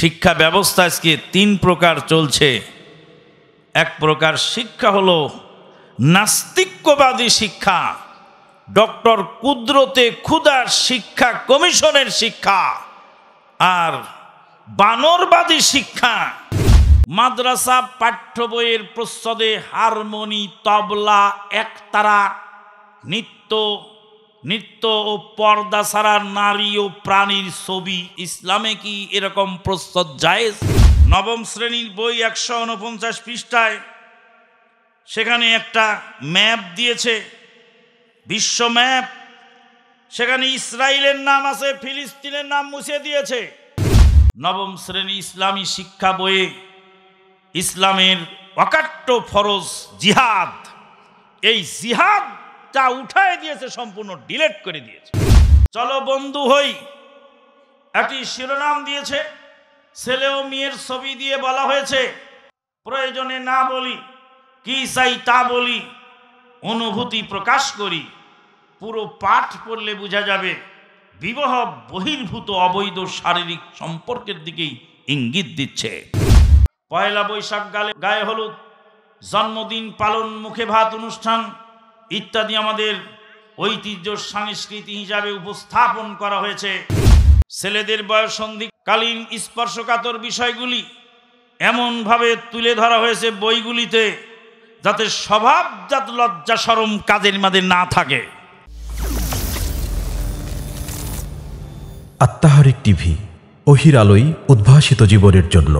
শিক্ষা ব্যবস্থা আজকে তিন প্রকার চলছে এক প্রকার শিক্ষা হল নাস্তিক্যবাদী শিক্ষা ডক্টর কুদরতে ক্ষুদার শিক্ষা কমিশনের শিক্ষা আর বানরবাদী শিক্ষা মাদ্রাসা পাঠ্য বইয়ের প্রচ্ছদে হারমোনি তবলা একতারা নিত্য নৃত্য ও পর্দা ছাড়া নারী ও প্রাণীর ছবি ইসলামে কি এরকম প্রস্তুত জায়েজ নবম শ্রেণীর বই একশো উনপঞ্চাশ পৃষ্ঠায় সেখানে একটা ম্যাপ দিয়েছে বিশ্ব ম্যাপ সেখানে ইসরায়েলের নাম আছে ফিলিস্তিনের নাম মুছে দিয়েছে নবম শ্রেণী ইসলামী শিক্ষা বইয়ে ইসলামের অকাট্য ফরজ জিহাদ এই জিহাদ তা উঠায় দিয়েছে সম্পূর্ণ ডিলেট করে দিয়েছে চলো বন্ধু হই একটি শিরোনাম দিয়েছে ছেলে ও মেয়ের ছবি দিয়ে বলা হয়েছে প্রয়োজনে না বলি কি চাই তা বলি অনুভূতি প্রকাশ করি পুরো পাঠ পড়লে বোঝা যাবে বিবাহ বহির্ভূত অবৈধ শারীরিক সম্পর্কের দিকেই ইঙ্গিত দিচ্ছে পয়লা বৈশাখ গালে গায়ে হলুদ জন্মদিন পালন মুখে ভাত অনুষ্ঠান ইত্যাদি আমাদের ঐতিহ্য সংস্কৃতি হিসাবে উপস্থাপন করা হয়েছে ছেলেদের সন্ধিকালীন স্পর্শকাতর বিষয়গুলি এমনভাবে তুলে ধরা হয়েছে বইগুলিতে যাতে স্বভাবজাত লজ্জা সরম কাজের মাদের না থাকে আত্মাহারিক টিভি অহির আলোয় উদ্ভাসিত জীবনের জন্য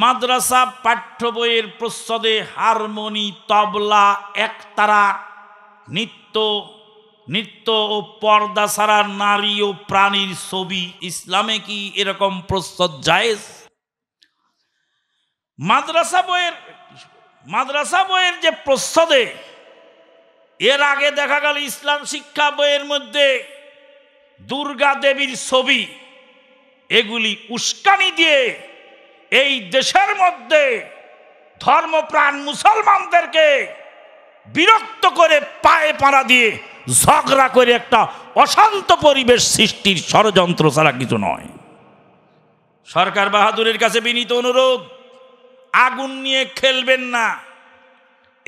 মাদ্রাসা পাঠ্য বইয়ের প্রচ্ছদে হারমোনি তবলা একতারা নৃত্য নৃত্য ও পর্দা ছাড়া নারী ও প্রাণীর ছবি ইসলামে কি এরকম প্রচ্ছদ জায়েজ মাদ্রাসা বইয়ের মাদ্রাসা বইয়ের যে প্রচ্ছদে এর আগে দেখা গেল ইসলাম শিক্ষা বইয়ের মধ্যে দুর্গা দেবীর ছবি এগুলি উস্কানি দিয়ে এই দেশের মধ্যে ধর্মপ্রাণ মুসলমানদেরকে বিরক্ত করে পায়ে পাড়া দিয়ে ঝগড়া করে একটা অশান্ত পরিবেশ সৃষ্টির ষড়যন্ত্র ছাড়া কিছু নয় সরকার বাহাদুরের কাছে বিনীত অনুরোধ আগুন নিয়ে খেলবেন না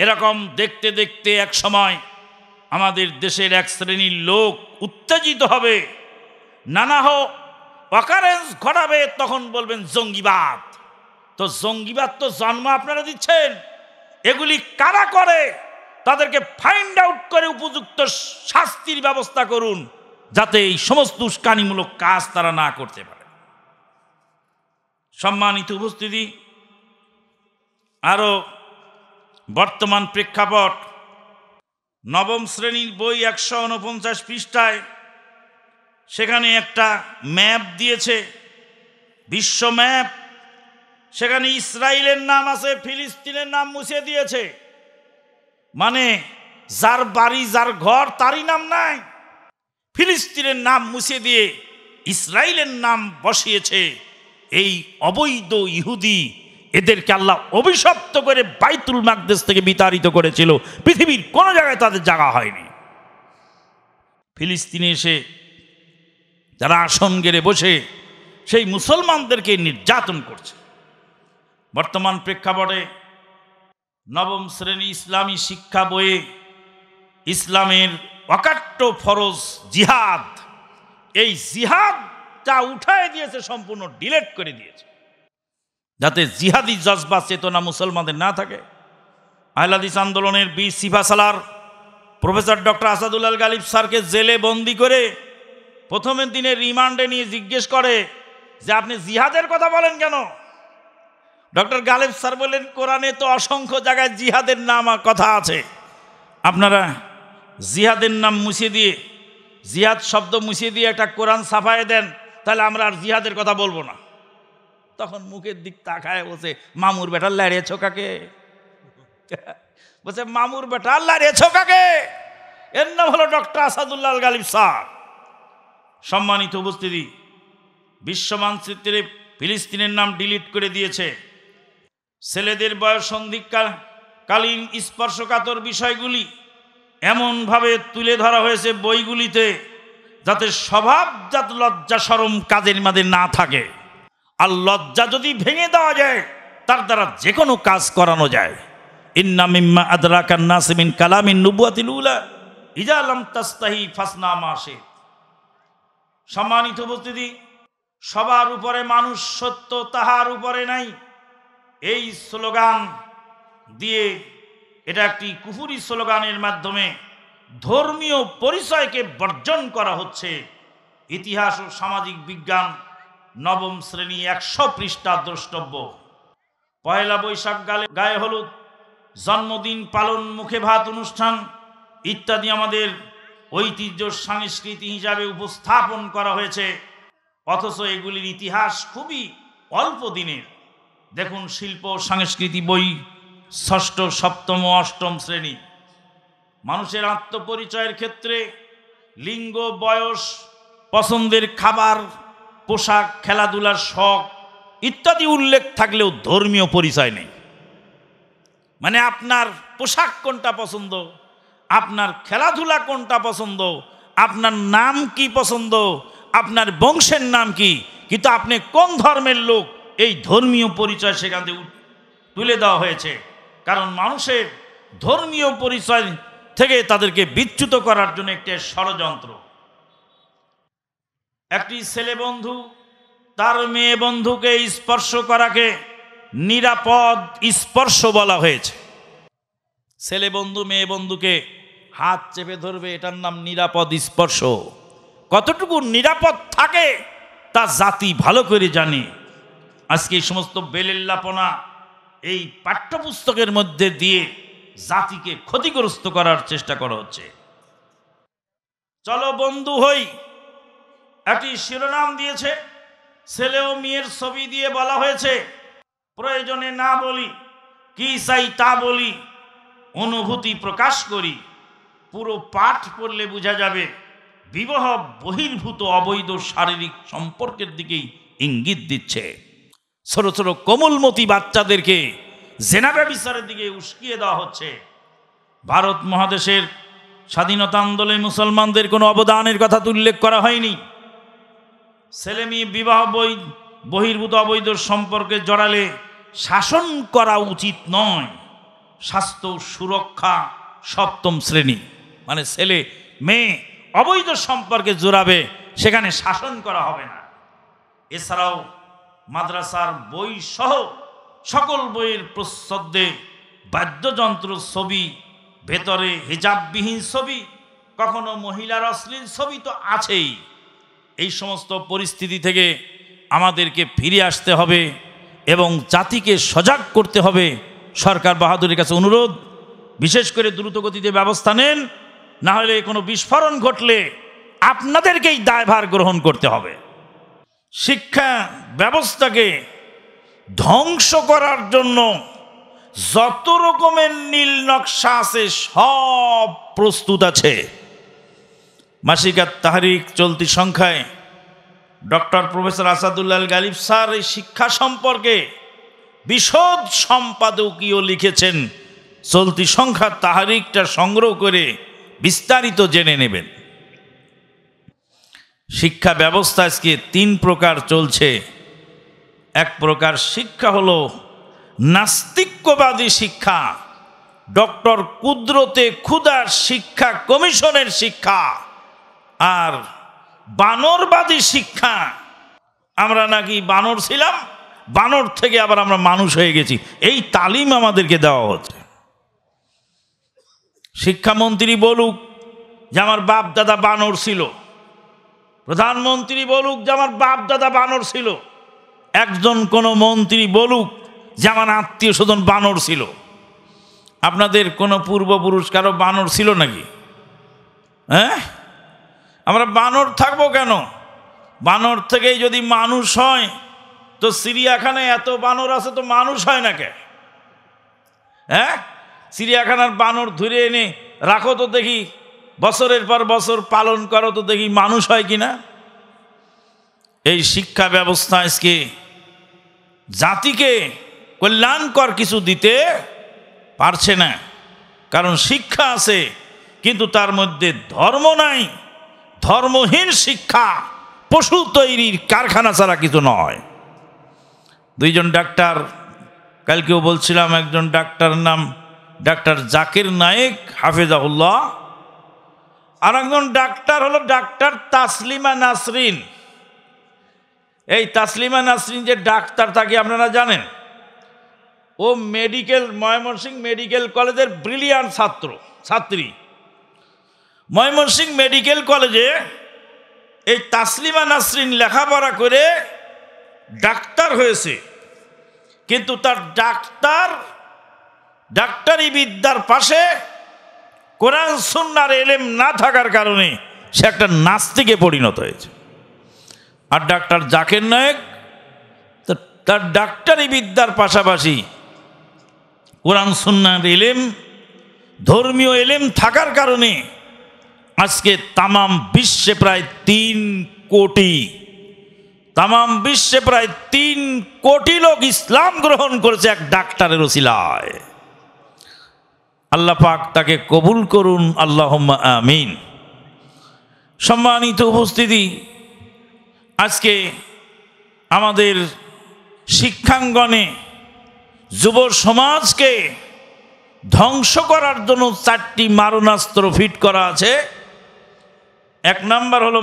এরকম দেখতে দেখতে এক সময় আমাদের দেশের এক শ্রেণীর লোক উত্তেজিত হবে নানা হোক অকারেন্স ঘটাবে তখন বলবেন জঙ্গিবাদ তো জঙ্গিবাদ তো জন্ম আপনারা দিচ্ছেন এগুলি কারা করে তাদেরকে ফাইন্ড আউট করে উপযুক্ত শাস্তির ব্যবস্থা করুন যাতে এই সমস্ত উস্কানিমূলক কাজ তারা না করতে পারে সম্মানিত উপস্থিতি আরও বর্তমান প্রেক্ষাপট নবম শ্রেণীর বই একশো উনপঞ্চাশ পৃষ্ঠায় সেখানে একটা ম্যাপ দিয়েছে বিশ্ব ম্যাপ সেখানে ইসরায়েলের নাম আছে ফিলিস্তিনের নাম মুছে দিয়েছে মানে যার বাড়ি যার ঘর তারই নাম নাই ফিলিস্তিনের নাম মুছে দিয়ে ইসরায়েলের নাম বসিয়েছে এই অবৈধ ইহুদি এদেরকে আল্লাহ অভিশপ্ত করে বাইতুল মাকদেশ থেকে বিতাড়িত করেছিল পৃথিবীর কোনো জায়গায় তাদের জায়গা হয়নি ফিলিস্তিনে এসে যারা আসন গেড়ে বসে সেই মুসলমানদেরকে নির্যাতন করছে বর্তমান প্রেক্ষাপটে নবম শ্রেণী ইসলামী শিক্ষা বইয়ে ইসলামের অকাট্য ফরজ জিহাদ এই জিহাদটা উঠায় দিয়েছে সম্পূর্ণ ডিলেট করে দিয়েছে যাতে জিহাদি জজবা চেতনা মুসলমানদের না থাকে আহলাদিস আন্দোলনের বি সালার প্রফেসর ডক্টর আসাদুল্লাল গালিব স্যারকে জেলে বন্দি করে প্রথমের দিনে রিমান্ডে নিয়ে জিজ্ঞেস করে যে আপনি জিহাদের কথা বলেন কেন ডক্টর গালেব স্যার বললেন কোরআনে তো অসংখ্য জায়গায় জিহাদের নাম কথা আছে আপনারা জিহাদের নাম মুছিয়ে দিয়ে জিহাদ শব্দ মুছিয়ে দিয়ে একটা কোরআন সাফায় দেন তাহলে আমরা আর জিহাদের কথা বলবো না তখন মুখের দিক তাকায় বসে মামুর বেটা লাড়িয়েছো কাকে বলছে মামুর বেটা লাড়িয়েছো কাকে এর নাম হলো ডক্টর আসাদুল্লাহ গালিব স্যার সম্মানিত উপস্থিতি বিশ্ব মানচিত্রে ফিলিস্তিনের নাম ডিলিট করে দিয়েছে ছেলেদের বয়স কালীন স্পর্শকাতর বিষয়গুলি এমনভাবে তুলে ধরা হয়েছে বইগুলিতে যাতে স্বভাবজাত লজ্জা সরম কাজের মাঝে না থাকে আর লজ্জা যদি ভেঙে দেওয়া যায় তার দ্বারা যে কোনো কাজ করানো যায় ইন্না মিম্মা আদরাকান নাসিমিন কালামিন নুবুয়াতিল উলা ইজা আলম তাস্তাহি ফাসনামা আসে সম্মানিত উপস্থিতি সবার উপরে মানুষ সত্য তাহার উপরে নাই এই স্লোগান দিয়ে এটা একটি কুফুরি স্লোগানের মাধ্যমে ধর্মীয় পরিচয়কে বর্জন করা হচ্ছে ইতিহাস ও সামাজিক বিজ্ঞান নবম শ্রেণী একশো পৃষ্ঠা দ্রষ্টব্য পয়লা বৈশাখ গালে গায়ে হলুদ জন্মদিন পালন মুখে ভাত অনুষ্ঠান ইত্যাদি আমাদের ঐতিহ্য সংস্কৃতি হিসাবে উপস্থাপন করা হয়েছে অথচ এগুলির ইতিহাস খুবই অল্প দিনের দেখুন শিল্প সংস্কৃতি বই ষষ্ঠ সপ্তম অষ্টম শ্রেণী মানুষের আত্মপরিচয়ের ক্ষেত্রে লিঙ্গ বয়স পছন্দের খাবার পোশাক খেলাধুলার শখ ইত্যাদি উল্লেখ থাকলেও ধর্মীয় পরিচয় নেই মানে আপনার পোশাক কোনটা পছন্দ আপনার খেলাধুলা কোনটা পছন্দ আপনার নাম কি পছন্দ আপনার বংশের নাম কি কিন্তু আপনি কোন ধর্মের লোক এই ধর্মীয় পরিচয় সেখান থেকে তুলে দেওয়া হয়েছে কারণ মানুষের ধর্মীয় পরিচয় থেকে তাদেরকে বিচ্যুত করার জন্য একটি ষড়যন্ত্র একটি ছেলে বন্ধু তার মেয়ে বন্ধুকে স্পর্শ করাকে নিরাপদ স্পর্শ বলা হয়েছে ছেলে বন্ধু মেয়ে বন্ধুকে হাত চেপে ধরবে এটার নাম নিরাপদ স্পর্শ কতটুকু নিরাপদ থাকে তা জাতি ভালো করে জানে আজকে এই সমস্ত বেলেল্লাপনা এই পাঠ্যপুস্তকের মধ্যে দিয়ে জাতিকে ক্ষতিগ্রস্ত করার চেষ্টা করা হচ্ছে চলো বন্ধু হই একটি শিরোনাম দিয়েছে ছেলে ও মেয়ের ছবি দিয়ে বলা হয়েছে প্রয়োজনে না বলি কি চাই তা বলি অনুভূতি প্রকাশ করি পুরো পাঠ পড়লে বোঝা যাবে বিবাহ বহির্ভূত অবৈধ শারীরিক সম্পর্কের দিকেই ইঙ্গিত দিচ্ছে ছোট ছোট কোমলমতি বাচ্চাদেরকে জেনাবে বিচারের দিকে উস্কিয়ে দেওয়া হচ্ছে ভারত মহাদেশের স্বাধীনতা আন্দোলনে মুসলমানদের কোনো অবদানের কথা তো উল্লেখ করা হয়নি ছেলে মেয়ে বিবাহ বই বহির্ভূত অবৈধ সম্পর্কে জড়ালে শাসন করা উচিত নয় স্বাস্থ্য সুরক্ষা সপ্তম শ্রেণী মানে ছেলে মেয়ে অবৈধ সম্পর্কে জোরাবে সেখানে শাসন করা হবে না এছাড়াও মাদ্রাসার বই সহ সকল বইয়ের প্রচ্ছদে বাদ্যযন্ত্র ছবি ভেতরে হিজাববিহীন ছবি কখনো মহিলার অশ্লীল ছবি তো আছেই এই সমস্ত পরিস্থিতি থেকে আমাদেরকে ফিরে আসতে হবে এবং জাতিকে সজাগ করতে হবে সরকার বাহাদুরের কাছে অনুরোধ বিশেষ করে দ্রুতগতিতে ব্যবস্থা নেন না হলে কোনো বিস্ফোরণ ঘটলে আপনাদেরকেই দায়ভার গ্রহণ করতে হবে শিক্ষা ব্যবস্থাকে ধ্বংস করার জন্য যত রকমের নীল নকশা আছে সব প্রস্তুত আছে মাসিকার তাহারিক চলতি সংখ্যায় doctor professor Asadullah Ghalib sir এই শিক্ষা সম্পর্কে বিশদ সম্পাদকীয় লিখেছেন চলতি সংখ্যা তাহারিকটা সংগ্রহ করে বিস্তারিত জেনে নেবেন শিক্ষা ব্যবস্থা আজকে তিন প্রকার চলছে এক প্রকার শিক্ষা হল নাস্তিক্যবাদী শিক্ষা ডক্টর কুদরতে ক্ষুদার শিক্ষা কমিশনের শিক্ষা আর বানরবাদী শিক্ষা আমরা নাকি বানর ছিলাম বানর থেকে আবার আমরা মানুষ হয়ে গেছি এই তালিম আমাদেরকে দেওয়া হচ্ছে শিক্ষামন্ত্রী বলুক যে আমার বাপ দাদা বানর ছিল প্রধানমন্ত্রী বলুক যে আমার বাপ দাদা বানর ছিল একজন কোনো মন্ত্রী বলুক যে আমার আত্মীয় স্বজন বানর ছিল আপনাদের কোনো পূর্বপুরুষ কারো বানর ছিল নাকি হ্যাঁ আমরা বানর থাকবো কেন বানর থেকেই যদি মানুষ হয় তো সিরিয়াখানে এত বানর আছে তো মানুষ হয় না কে হ্যাঁ সিরিয়াখানার বানর ধরে এনে রাখো তো দেখি বছরের পর বছর পালন করো তো দেখি মানুষ হয় কি না এই শিক্ষা ব্যবস্থা আজকে জাতিকে কল্যাণকর কিছু দিতে পারছে না কারণ শিক্ষা আছে কিন্তু তার মধ্যে ধর্ম নাই ধর্মহীন শিক্ষা পশু তৈরির কারখানা ছাড়া কিছু নয় দুইজন ডাক্তার কালকেও বলছিলাম একজন ডাক্তার নাম ডাক্তার জাকির নায়েক হাফিজাউল্লাহ আর একজন ডাক্তার হলো ডাক্তার তাসলিমা নাসরিন এই তাসলিমা নাসরিন যে ডাক্তার তাকে আপনারা জানেন ও মেডিকেল ময়মনসিং মেডিকেল কলেজের ব্রিলিয়ান ছাত্র ছাত্রী ময়মনসিং মেডিকেল কলেজে এই তাসলিমা নাসরিন লেখাপড়া করে ডাক্তার হয়েছে কিন্তু তার ডাক্তার ডাক্তারি বিদ্যার পাশে কোরআন সুন্নার এলেম না থাকার কারণে সে একটা নাস্তিকে পরিণত হয়েছে আর ডাক্তার জাকের নায়ক তার ডাক্তারি বিদ্যার পাশাপাশি কোরআন সুন্নার এলেম ধর্মীয় এলেম থাকার কারণে আজকে তামাম বিশ্বে প্রায় তিন কোটি তাম বিশ্বে প্রায় তিন কোটি লোক ইসলাম গ্রহণ করেছে এক ডাক্তারের ওসিলায় আল্লাহ পাক তাকে কবুল করুন আল্লাহ আমিন সম্মানিত উপস্থিতি আজকে আমাদের শিক্ষাঙ্গনে যুব সমাজকে ধ্বংস করার জন্য চারটি মারণাস্ত্র ফিট করা আছে এক নাম্বার হলো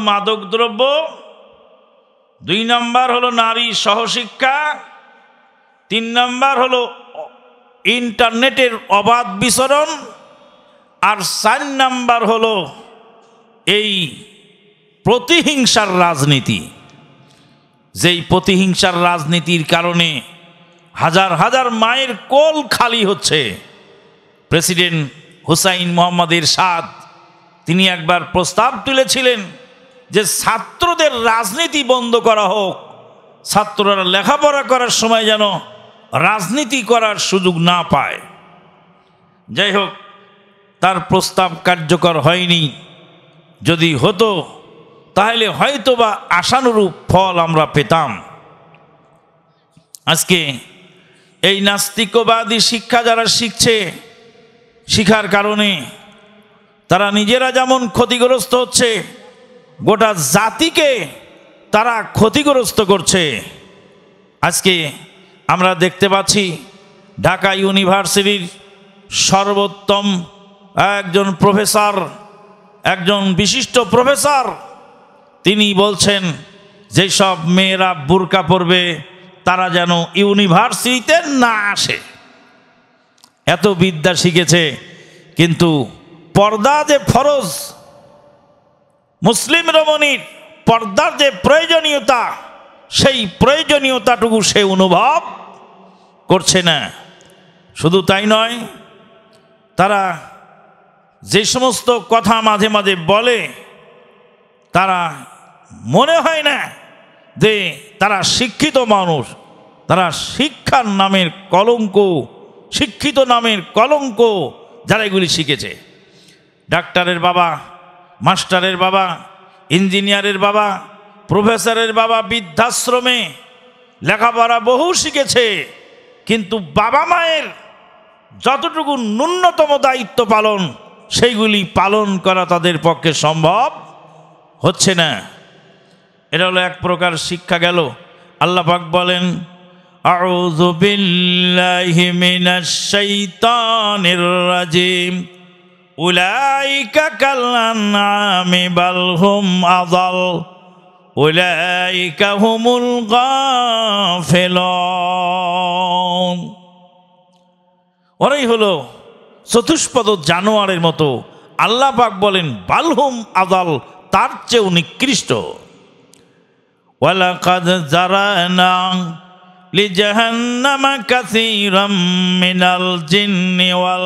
দ্রব্য দুই নম্বর হলো নারী সহশিক্ষা তিন নম্বর হলো ইন্টারনেটের অবাধ বিচরণ আর চার নাম্বার হলো এই প্রতিহিংসার রাজনীতি যেই প্রতিহিংসার রাজনীতির কারণে হাজার হাজার মায়ের কোল খালি হচ্ছে প্রেসিডেন্ট হুসাইন মোহাম্মদের সাদ তিনি একবার প্রস্তাব তুলেছিলেন যে ছাত্রদের রাজনীতি বন্ধ করা হোক ছাত্ররা লেখাপড়া করার সময় যেন রাজনীতি করার সুযোগ না পায় যাই হোক তার প্রস্তাব কার্যকর হয়নি যদি হতো তাহলে হয়তো বা আশানুরূপ ফল আমরা পেতাম আজকে এই নাস্তিকবাদী শিক্ষা যারা শিখছে শিখার কারণে তারা নিজেরা যেমন ক্ষতিগ্রস্ত হচ্ছে গোটা জাতিকে তারা ক্ষতিগ্রস্ত করছে আজকে আমরা দেখতে পাচ্ছি ঢাকা ইউনিভার্সিটির সর্বোত্তম একজন প্রফেসর একজন বিশিষ্ট প্রফেসর তিনি বলছেন যেসব মেয়েরা বুরকা পরবে তারা যেন ইউনিভার্সিটিতে না আসে এত বিদ্যা শিখেছে কিন্তু পর্দা যে ফরজ মুসলিম রমণীর পর্দার যে প্রয়োজনীয়তা সেই প্রয়োজনীয়তাটুকু সে অনুভব করছে না শুধু তাই নয় তারা যে সমস্ত কথা মাঝে মাঝে বলে তারা মনে হয় না যে তারা শিক্ষিত মানুষ তারা শিক্ষার নামের কলঙ্ক শিক্ষিত নামের কলঙ্ক যারা এগুলি শিখেছে ডাক্তারের বাবা মাস্টারের বাবা ইঞ্জিনিয়ারের বাবা প্রফেসরের বাবা বৃদ্ধাশ্রমে লেখাপড়া বহু শিখেছে কিন্তু বাবা মায়ের যতটুকু ন্যূনতম দায়িত্ব পালন সেইগুলি পালন করা তাদের পক্ষে সম্ভব হচ্ছে না এটা হলো এক প্রকার শিক্ষা গেল আল্লাহ পাক বলেন আউযু বিল্লাহি মিনাশ শাইতানির রাজিম উলাইকা কাল্লানামি বালহুম আদাল উলাইকা হুমুল গাফিলুন ওরাই হলো চতুষ্পদ জানোয়ারের মতো আল্লাহ পাক বলেন বালহুম আদাল তার চেয়েও নিকৃষ্ট ওয়ালাকাদ জারানা লিজাহান্নামা কাসীরাম মিনাল জিন্নি ওয়াল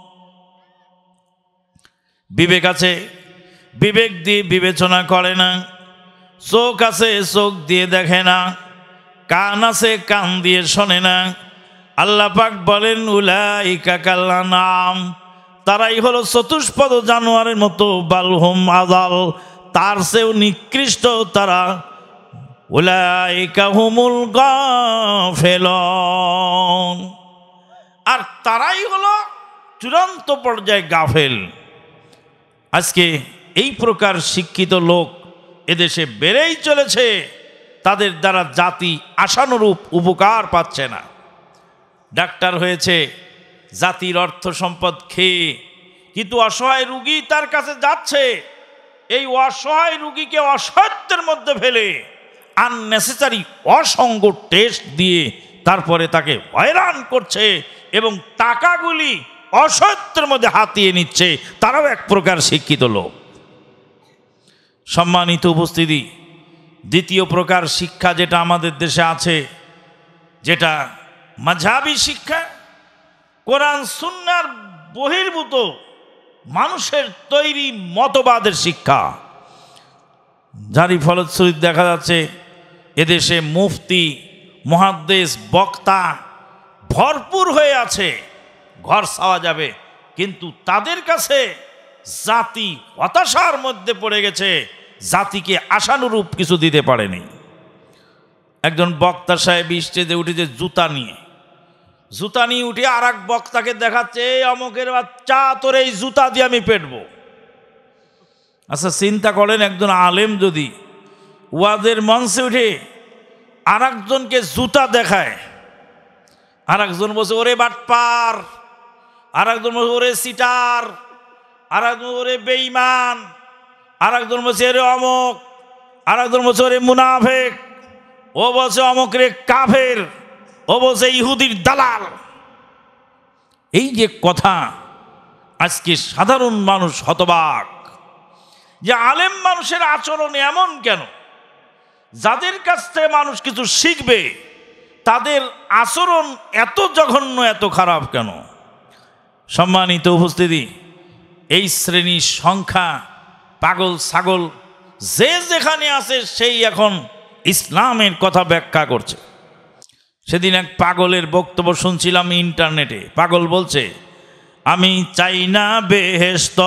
বিবেক আছে বিবেক দিয়ে বিবেচনা করে না চোখ আছে চোখ দিয়ে দেখে না কান আছে কান দিয়ে শোনে না আল্লাহ পাক বলেন উলাই কাকাল্লা নাম তারাই হলো চতুষ্পদ জানুয়ারের মতো বালহুম আদাল তার সেও নিকৃষ্ট তারা উলাই কাহুমুল গেল আর তারাই হলো চূড়ান্ত পর্যায়ে গাফেল আজকে এই প্রকার শিক্ষিত লোক এদেশে বেড়েই চলেছে তাদের দ্বারা জাতি আশানুরূপ উপকার পাচ্ছে না ডাক্তার হয়েছে জাতির অর্থ সম্পদ খেয়ে কিন্তু অসহায় রুগী তার কাছে যাচ্ছে এই অসহায় রুগীকে অসহ্যের মধ্যে ফেলে আননেসেসারি অসঙ্গ টেস্ট দিয়ে তারপরে তাকে হয়রান করছে এবং টাকাগুলি অসত্যের মধ্যে হাতিয়ে নিচ্ছে তারাও এক প্রকার শিক্ষিত লোক সম্মানিত উপস্থিতি দ্বিতীয় প্রকার শিক্ষা যেটা আমাদের দেশে আছে যেটা মাঝাবি শিক্ষা কোরআন সুন্নার বহির্ভূত মানুষের তৈরি মতবাদের শিক্ষা যারই ফলশ্রুতি দেখা যাচ্ছে এদেশে মুফতি মহাদ্দেশ বক্তা ভরপুর হয়ে আছে ঘর সাওয়া যাবে কিন্তু তাদের কাছে জাতি হতাশার মধ্যে পড়ে গেছে জাতিকে আশানুরূপ কিছু দিতে পারেনি একজন বক্তা সাহেব স্টেজে উঠেছে জুতা নিয়ে জুতা নিয়ে উঠে আর এক বক্তাকে দেখাচ্ছে অমকের বাচ্চা তোর এই জুতা দিয়ে আমি পেটবো আচ্ছা চিন্তা করেন একজন আলেম যদি ওয়াদের মঞ্চে উঠে আর একজনকে জুতা দেখায় আর একজন বসে ওরে বাটপার আর এক একজন ওরে সিটার আর একজন ওরে বেইমান আর এক বলছে রে অমক আর এক বলছে ওরে মুনাফেক ও বলছে অমক রে কাফের ও বলছে ইহুদির দালাল এই যে কথা আজকে সাধারণ মানুষ হতবাক যে আলেম মানুষের আচরণ এমন কেন যাদের কাছ থেকে মানুষ কিছু শিখবে তাদের আচরণ এত জঘন্য এত খারাপ কেন সম্মানিত উপস্থিতি এই শ্রেণীর সংখ্যা পাগল ছাগল যে যেখানে আছে সেই এখন ইসলামের কথা ব্যাখ্যা করছে সেদিন এক পাগলের বক্তব্য শুনছিলাম ইন্টারনেটে পাগল বলছে আমি চাই না বেহেস্ত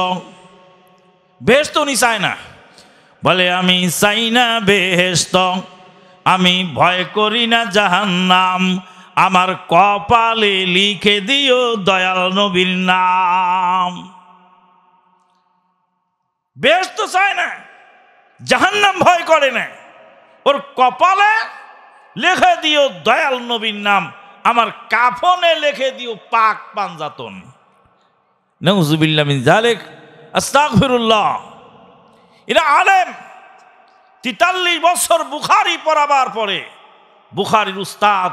বেহেস্ত উনি চায় না বলে আমি চাই না বেহেস্ত আমি ভয় করি না জাহান্নাম নাম আমার কপালে লিখে দিও দয়াল নবীর নাম বেশ তো চায় না জাহান্নাম ভয় করে না ওর কপালে লেখে দিও দয়াল নবীর নাম আমার কাফনে লেখে দিও পাক পাঞ্জাতন মিন আলেম তিতাল্লিশ বছর বুখারি পড়াবার পরে বুখারির উস্তাদ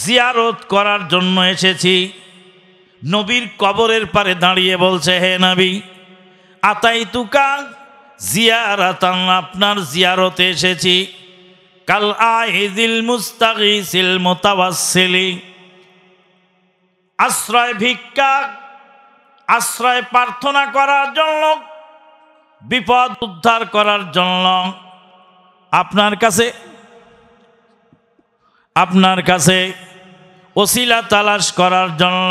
জিয়ারত করার জন্য এসেছি নবীর কবরের পারে দাঁড়িয়ে বলছে হে নাবি আতাই তুকা জিয়ারাতান আপনার জিয়ারতে এসেছি কাল আহিদিল মুস্তাগিসিল মোতাবাসিলি আশ্রয় ভিক্ষা আশ্রয় প্রার্থনা করার জন্য বিপদ উদ্ধার করার জন্য আপনার কাছে আপনার কাছে ওসিলা তালাশ করার জন্য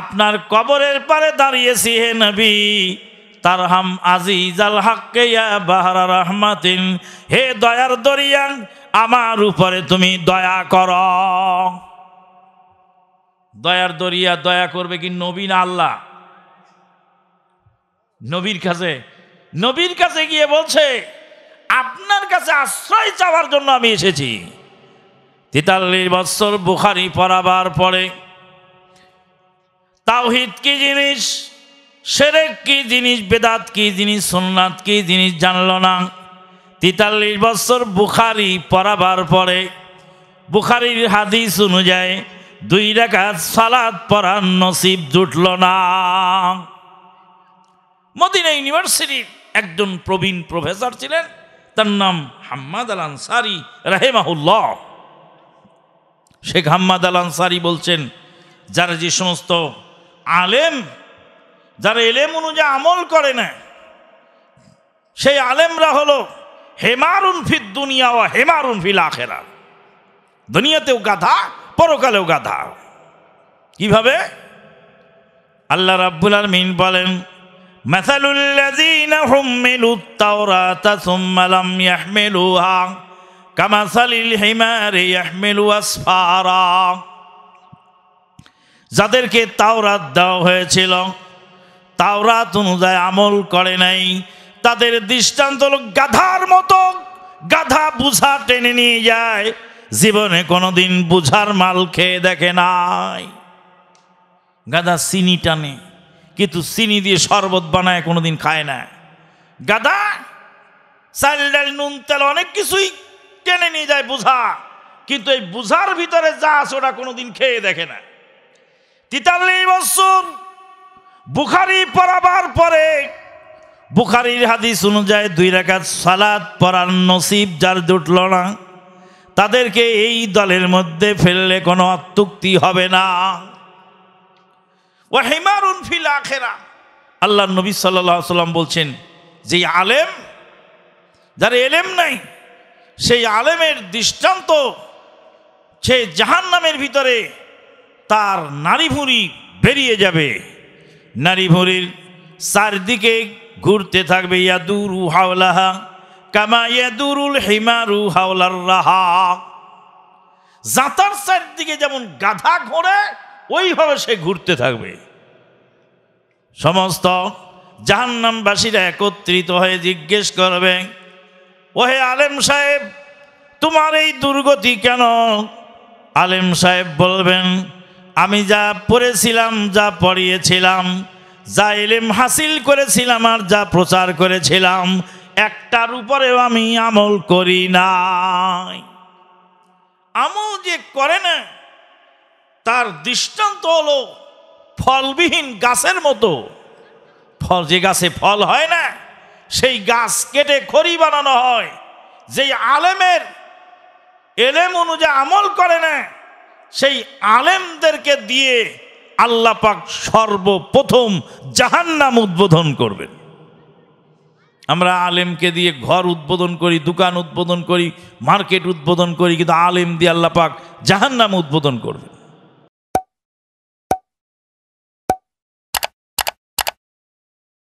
আপনার কবরের পারে দাঁড়িয়েছি হে নবী তারহাম আল হাক্কেয়া বাহারা রহমাতিন হে দয়ার দরিয়াং আমার উপরে তুমি দয়া কর দয়ার দরিয়া দয়া করবে কি নবীন আল্লাহ নবীর কাছে নবীর কাছে গিয়ে বলছে আপনার কাছে আশ্রয় চাওয়ার জন্য আমি এসেছি তেতাল্লিশ বৎসর বুখারি পড়াবার পরে তাওহিদ কি জিনিস সেরেক কি জিনিস বেদাত কি জিনিস সোননাথ কি জিনিস জানল না তেতাল্লিশ বৎসর বুখারি পড়াবার পরে বুখারির হাদিস অনুযায়ী দুই রেখাত সালাদ পড়ার নসিব জুটল না মদিনা ইউনিভার্সিটির একজন প্রবীণ প্রফেসর ছিলেন তার নাম হাম্মাদ আল আনসারি রাহেমাহুল্লাহ শেখ হাম্মাদ আল আনসারি বলছেন যারা যে সমস্ত আলেম যারা এলেম অনুযায়ী আমল করে না সেই আলেমরা হলো হেমারুন ফির দুনিয়া ও হেমারুন ফিল আখেরা দুনিয়াতেও গাধা পরকালেও গাধা কিভাবে আল্লাহ রাব্বুল আলমিন বলেন মাসালুল্লাযীনা الذين তাওরাতা সুম্মা লাম ইয়াহমিলুহা যাদেরকে তাওরাত দেওয়া হয়েছিল তাওরাত অনুযায়ী আমল করে নাই তাদের দৃষ্টান্ত গাধার মতো গাধা বুঝা টেনে নিয়ে যায় জীবনে কোনোদিন বুঝার মাল খেয়ে দেখে নাই গাধা চিনি টানে কিন্তু চিনি দিয়ে শরবত বানায় কোনোদিন খায় না গাধা চাল ডাল নুন তেল অনেক কিছুই টেনে নিয়ে যায় বুঝা কিন্তু এই বুঝার ভিতরে যা আছে ওরা কোনোদিন খেয়ে দেখে না তিতাল্লিশ বছর বুখারি পড়াবার পরে বুখারির হাদিস অনুযায়ী দুই রেখা সালাদ পড়ার নসিব যার জুটল না তাদেরকে এই দলের মধ্যে ফেললে কোনো অত্যুক্তি হবে না ও হেমারুন ফিলা খেরা আল্লাহ নবী সাল্লাম বলছেন যে আলেম যার এলেম নাই সেই আলেমের দৃষ্টান্ত সে জাহান নামের ভিতরে তার নারী ভুঁড়ি বেরিয়ে যাবে নারী ভুঁড়ির চারদিকে ঘুরতে থাকবে ইয়াদুরু হাওলাহা কামা ইয়াদুরুল হিমারু হাওলার রাহা জাতার চারদিকে যেমন গাধা ঘোরে ওইভাবে সে ঘুরতে থাকবে সমস্ত জাহান্নামবাসীরা একত্রিত হয়ে জিজ্ঞেস করবে ওহে আলেম সাহেব তোমার এই দুর্গতি কেন আলেম সাহেব বলবেন আমি যা পড়েছিলাম যা পড়িয়েছিলাম যা এলেম হাসিল করেছিলাম আর যা প্রচার করেছিলাম একটার উপরেও আমি আমল করি নাই আমল যে করে না তার দৃষ্টান্ত হলো ফলবিহীন গাছের মতো ফল যে গাছে ফল হয় না সেই গাছ কেটে খড়ি বানানো হয় যেই আলেমের এলেম অনুযায়ী আমল করে না সেই আলেমদেরকে দিয়ে আল্লাহ পাক সর্বপ্রথম জাহান্নাম উদ্বোধন করবেন আমরা আলেমকে দিয়ে ঘর উদ্বোধন করি দোকান উদ্বোধন করি মার্কেট উদ্বোধন করি কিন্তু আলেম দিয়ে আল্লাহ পাক জাহান্নাম উদ্বোধন করবেন